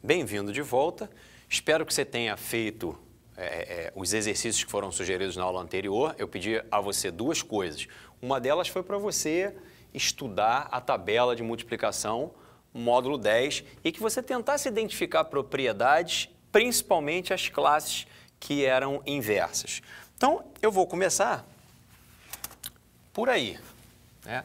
Bem-vindo de volta. Espero que você tenha feito é, é, é, os exercícios que foram sugeridos na aula anterior. Eu pedi a você duas coisas. Uma delas foi para você estudar a tabela de multiplicação, módulo 10, e que você tentasse identificar propriedades, principalmente as classes que eram inversas. Então, eu vou começar por aí. Né?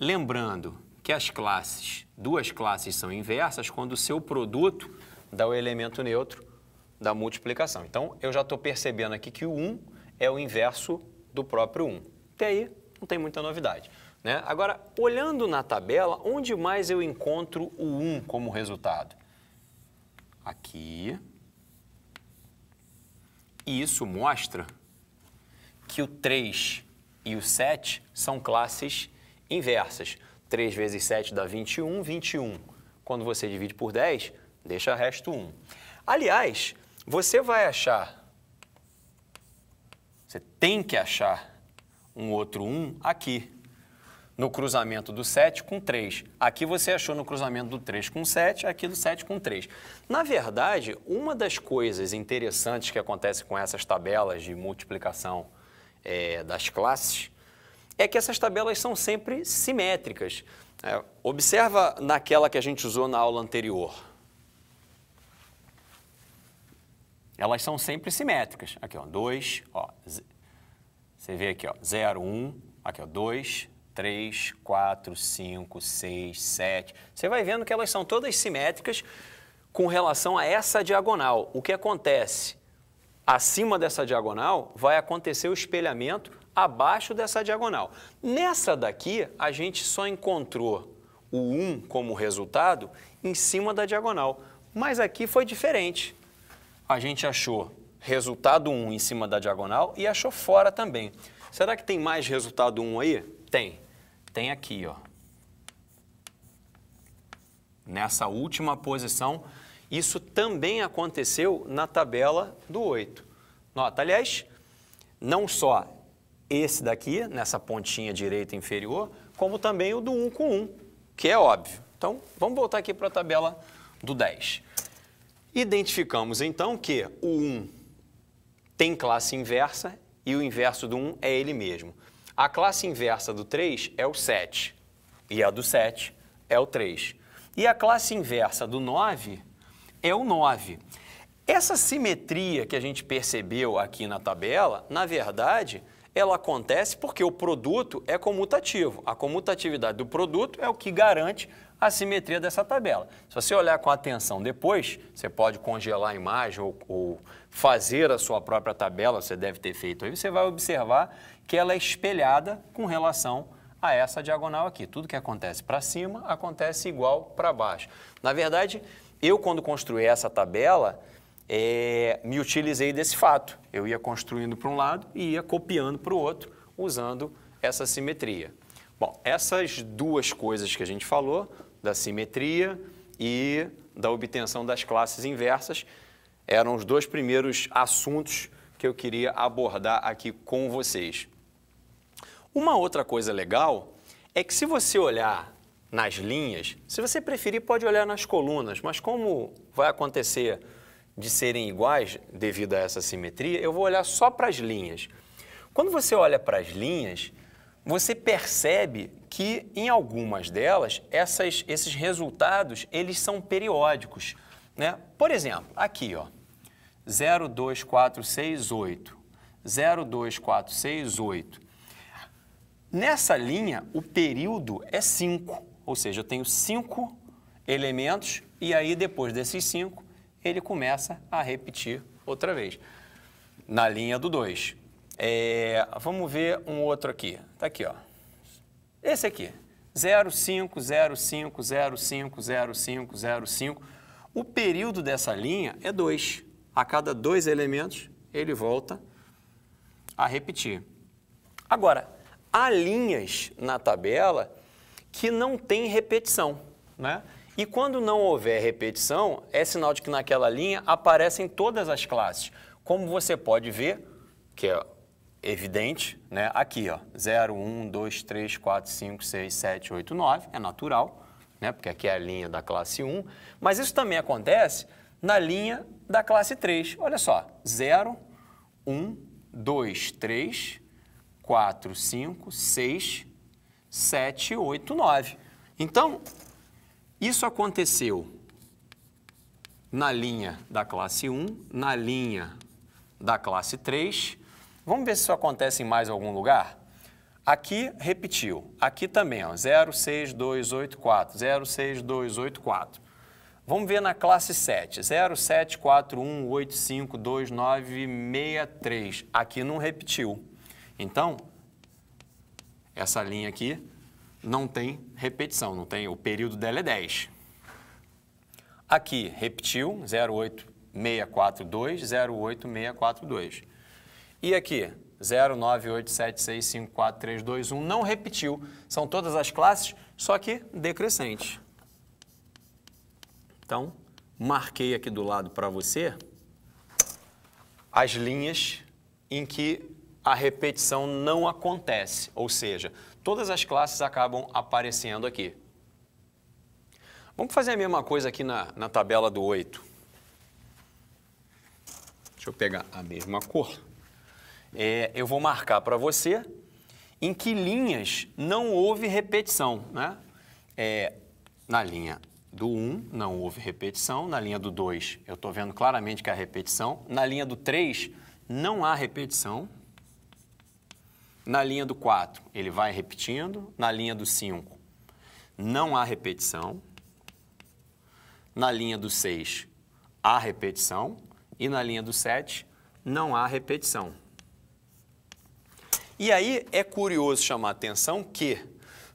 Lembrando que as classes, duas classes são inversas quando o seu produto dá o elemento neutro da multiplicação. Então, eu já estou percebendo aqui que o 1 é o inverso do próprio 1. Até aí, não tem muita novidade. Né? Agora, olhando na tabela, onde mais eu encontro o 1 como resultado? Aqui. E isso mostra que o 3 e o 7 são classes inversas. 3 vezes 7 dá 21, 21. Quando você divide por 10, deixa resto 1. Aliás, você vai achar, você tem que achar um outro 1 aqui, no cruzamento do 7 com 3. Aqui você achou no cruzamento do 3 com 7, aqui do 7 com 3. Na verdade, uma das coisas interessantes que acontece com essas tabelas de multiplicação é, das classes é que essas tabelas são sempre simétricas. É, observa naquela que a gente usou na aula anterior. Elas são sempre simétricas. Aqui, 2, ó, você vê aqui, 0, 1, um, aqui, 2, 3, 4, 5, 6, 7. Você vai vendo que elas são todas simétricas com relação a essa diagonal. O que acontece? Acima dessa diagonal vai acontecer o espelhamento abaixo dessa diagonal. Nessa daqui, a gente só encontrou o 1 como resultado em cima da diagonal, mas aqui foi diferente. A gente achou resultado 1 em cima da diagonal e achou fora também. Será que tem mais resultado 1 aí? Tem. Tem aqui, ó. Nessa última posição, isso também aconteceu na tabela do 8. Nota, aliás, não só esse daqui, nessa pontinha direita inferior, como também o do 1 com 1, que é óbvio. Então, vamos voltar aqui para a tabela do 10. Identificamos, então, que o 1 tem classe inversa e o inverso do 1 é ele mesmo. A classe inversa do 3 é o 7 e a do 7 é o 3. E a classe inversa do 9 é o 9. Essa simetria que a gente percebeu aqui na tabela, na verdade, ela acontece porque o produto é comutativo. A comutatividade do produto é o que garante a simetria dessa tabela. Se você olhar com atenção depois, você pode congelar a imagem ou, ou, fazer a sua própria tabela, você deve ter feito aí, você vai observar que ela é espelhada com relação a essa diagonal aqui. Tudo que acontece para cima acontece igual para baixo. Na verdade, eu quando construí essa tabela, é, me utilizei desse fato. Eu ia construindo para um lado e ia copiando para o outro, usando essa simetria. Bom, essas duas coisas que a gente falou, da simetria e da obtenção das classes inversas, eram os dois primeiros assuntos que eu queria abordar aqui com vocês. Uma outra coisa legal é que se você olhar nas linhas, se você preferir pode olhar nas colunas, mas como vai acontecer de serem iguais devido a essa simetria, eu vou olhar só para as linhas. Quando você olha para as linhas, você percebe que em algumas delas essas, esses resultados eles são periódicos. Né? Por exemplo, aqui, ó, 0, 2, 4, 6, 8. 0, 2, 4, 6, 8. Nessa linha, o período é 5, ou seja, eu tenho 5 elementos e aí depois desses 5 ele começa a repetir outra vez, na linha do 2. É, vamos ver um outro aqui. Está aqui, ó. Esse aqui. 0505050505. O período dessa linha é 2. A cada dois elementos, ele volta a repetir. Agora, há linhas na tabela que não tem repetição, né? E quando não houver repetição, é sinal de que naquela linha aparecem todas as classes. Como você pode ver, que é evidente, né? aqui, ó, 0, 1, 2, 3, 4, 5, 6, 7, 8, 9, é natural, né? porque aqui é a linha da classe 1, mas isso também acontece na linha da classe 3. Olha só, 0, 1, 2, 3, 4, 5, 6, 7, 8, 9. Então, isso aconteceu na linha da classe 1, na linha da classe 3. Vamos ver se isso acontece em mais algum lugar? Aqui repetiu, aqui também, ó, 8, 4. Vamos ver na classe 7, 3. Aqui não repetiu. Então, essa linha aqui não tem repetição, não tem, o período dela é 10. Aqui, repetiu, 08642, 08642. E aqui, 098765432, não repetiu. São todas as classes, só que decrescente. Então, marquei aqui do lado para você as linhas em que a repetição não acontece, ou seja, todas as classes acabam aparecendo aqui. Vamos fazer a mesma coisa aqui na, na tabela do 8. Deixa eu pegar a mesma cor. É, eu vou marcar para você em que linhas não houve repetição. Né? É, na linha do 1 não houve repetição, na linha do 2 eu estou vendo claramente que há repetição, na linha do 3 não há repetição, na linha do 4, ele vai repetindo. Na linha do 5, não há repetição. Na linha do 6, há repetição. E na linha do 7, não há repetição. E aí é curioso chamar a atenção que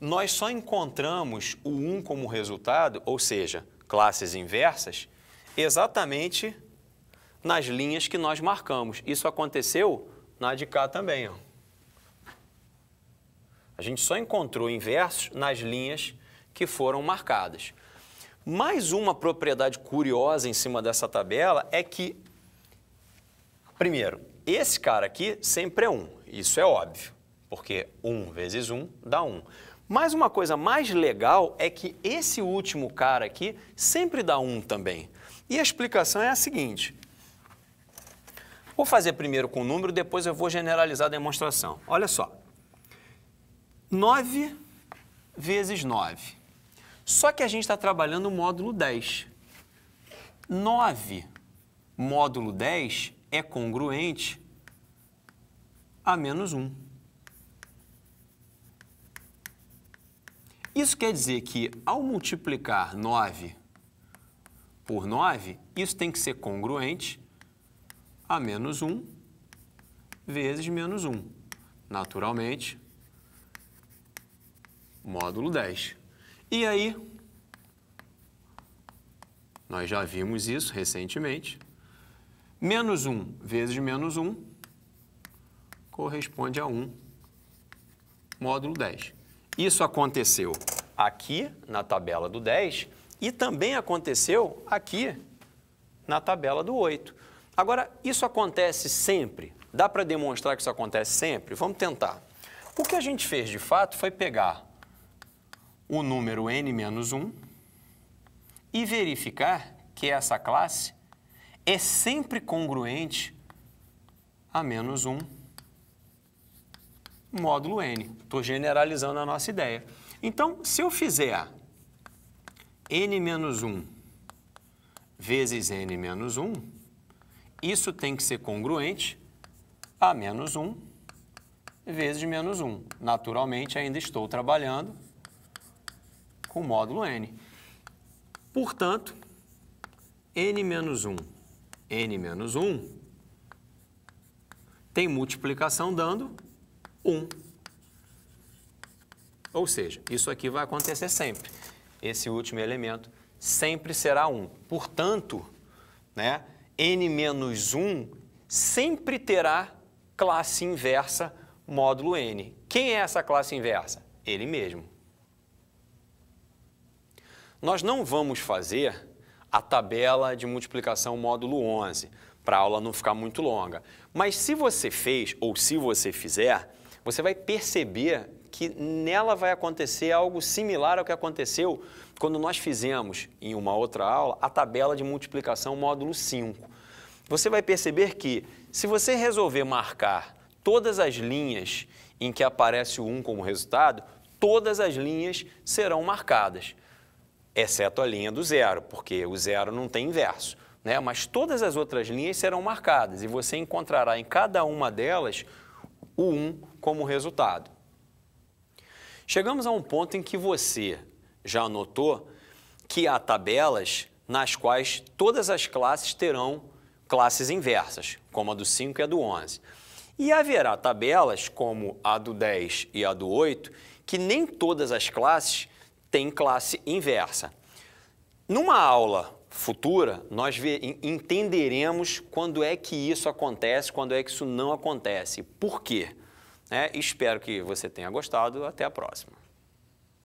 nós só encontramos o 1 como resultado, ou seja, classes inversas, exatamente nas linhas que nós marcamos. Isso aconteceu na de cá também. Ó. A gente só encontrou inversos nas linhas que foram marcadas. Mais uma propriedade curiosa em cima dessa tabela é que, primeiro, esse cara aqui sempre é 1, um, isso é óbvio, porque 1 um vezes 1 um dá 1. Mas uma coisa mais legal é que esse último cara aqui sempre dá 1 também. E a explicação é a seguinte, Vou fazer primeiro com o número, depois eu vou generalizar a demonstração. Olha só. 9 vezes 9. Só que a gente está trabalhando o módulo 10. 9 módulo 10 é congruente a menos 1. Isso quer dizer que, ao multiplicar 9 por 9, isso tem que ser congruente a menos 1 vezes menos 1. Naturalmente, módulo 10. E aí, nós já vimos isso recentemente, menos 1 vezes menos 1 corresponde a 1, módulo 10. Isso aconteceu aqui na tabela do 10 e também aconteceu aqui na tabela do 8. Agora, isso acontece sempre? Dá para demonstrar que isso acontece sempre? Vamos tentar. O que a gente fez de fato foi pegar o número n menos 1 e verificar que essa classe é sempre congruente a menos 1 módulo n. Estou generalizando a nossa ideia. Então, se eu fizer n menos 1 vezes n menos 1, isso tem que ser congruente a menos 1 vezes menos 1. Naturalmente, ainda estou trabalhando com módulo n. Portanto, n menos 1, n menos 1 tem multiplicação dando 1. Ou seja, isso aqui vai acontecer sempre. Esse último elemento sempre será 1. Portanto, né, n menos 1 sempre terá classe inversa módulo n. Quem é essa classe inversa? Ele mesmo. Nós não vamos fazer a tabela de multiplicação módulo 11, para a aula não ficar muito longa. Mas se você fez ou se você fizer, você vai perceber que nela vai acontecer algo similar ao que aconteceu quando nós fizemos em uma outra aula a tabela de multiplicação módulo 5. Você vai perceber que se você resolver marcar todas as linhas em que aparece o 1 como resultado, todas as linhas serão marcadas exceto a linha do zero, porque o zero não tem inverso. Né? Mas todas as outras linhas serão marcadas e você encontrará em cada uma delas o 1 como resultado. Chegamos a um ponto em que você já notou que há tabelas nas quais todas as classes terão classes inversas, como a do 5 e a do 11. E haverá tabelas, como a do 10 e a do 8, que nem todas as classes tem classe inversa. Numa aula futura, nós entenderemos quando é que isso acontece, quando é que isso não acontece. Por quê? É, espero que você tenha gostado. Até a próxima.